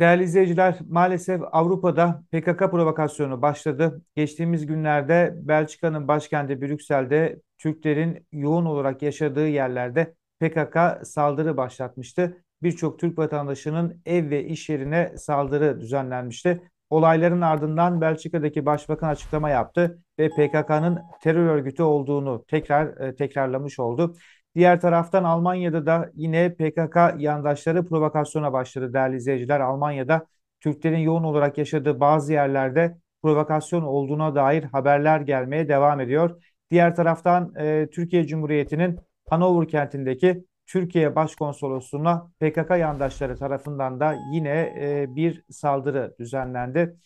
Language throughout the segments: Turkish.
Değerli izleyiciler, maalesef Avrupa'da PKK provokasyonu başladı. Geçtiğimiz günlerde Belçika'nın başkenti Brüksel'de Türklerin yoğun olarak yaşadığı yerlerde PKK saldırı başlatmıştı. Birçok Türk vatandaşının ev ve iş yerine saldırı düzenlenmişti. Olayların ardından Belçika'daki başbakan açıklama yaptı ve PKK'nın terör örgütü olduğunu tekrar e, tekrarlamış oldu. Diğer taraftan Almanya'da da yine PKK yandaşları provokasyona başladı değerli izleyiciler. Almanya'da Türklerin yoğun olarak yaşadığı bazı yerlerde provokasyon olduğuna dair haberler gelmeye devam ediyor. Diğer taraftan e, Türkiye Cumhuriyeti'nin Hanover kentindeki Türkiye Başkonsolosluğu'na PKK yandaşları tarafından da yine e, bir saldırı düzenlendi.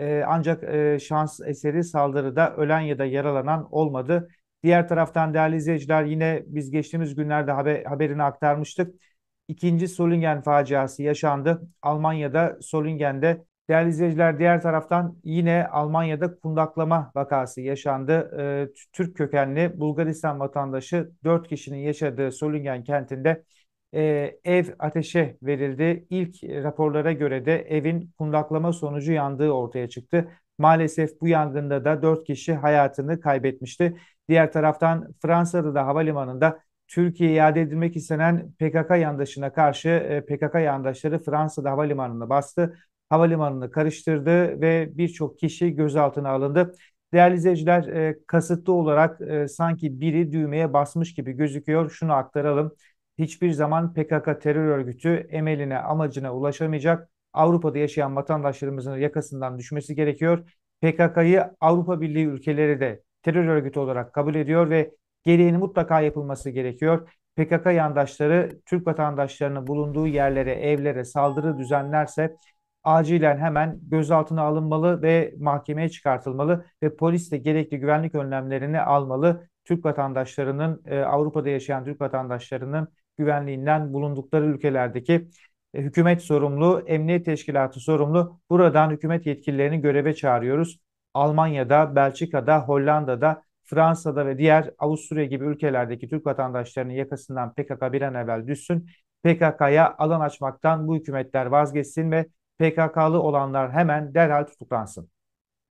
E, ancak e, şans eseri saldırıda ölen ya da yaralanan olmadı. Diğer taraftan değerli izleyiciler yine biz geçtiğimiz günlerde haber, haberini aktarmıştık. İkinci Solingen faciası yaşandı. Almanya'da Solingen'de değerli izleyiciler diğer taraftan yine Almanya'da kundaklama vakası yaşandı. Ee, Türk kökenli Bulgaristan vatandaşı 4 kişinin yaşadığı Solingen kentinde e, ev ateşe verildi. İlk raporlara göre de evin kundaklama sonucu yandığı ortaya çıktı. Maalesef bu yangında da 4 kişi hayatını kaybetmişti. Diğer taraftan Fransa'da da havalimanında Türkiye'ye iade edilmek istenen PKK yandaşına karşı PKK yandaşları Fransa'da havalimanını bastı. Havalimanını karıştırdı ve birçok kişi gözaltına alındı. Değerli izleyiciler kasıtlı olarak sanki biri düğmeye basmış gibi gözüküyor. Şunu aktaralım hiçbir zaman PKK terör örgütü emeline, amacına ulaşamayacak. Avrupa'da yaşayan vatandaşlarımızın yakasından düşmesi gerekiyor. PKK'yı Avrupa Birliği ülkeleri de terör örgütü olarak kabul ediyor ve gereğini mutlaka yapılması gerekiyor. PKK yandaşları Türk vatandaşlarının bulunduğu yerlere, evlere saldırı düzenlerse acilen hemen gözaltına alınmalı ve mahkemeye çıkartılmalı ve polis de gerekli güvenlik önlemlerini almalı. Türk vatandaşlarının e, Avrupa'da yaşayan Türk vatandaşlarının güvenliğinden bulundukları ülkelerdeki e, hükümet sorumlu, emniyet teşkilatı sorumlu buradan hükümet yetkililerini göreve çağırıyoruz. Almanya'da, Belçika'da, Hollanda'da, Fransa'da ve diğer Avusturya gibi ülkelerdeki Türk vatandaşlarının yakasından PKK bir an evvel düşsün. PKK'ya alan açmaktan bu hükümetler vazgeçsin ve PKK'lı olanlar hemen derhal tutuklansın.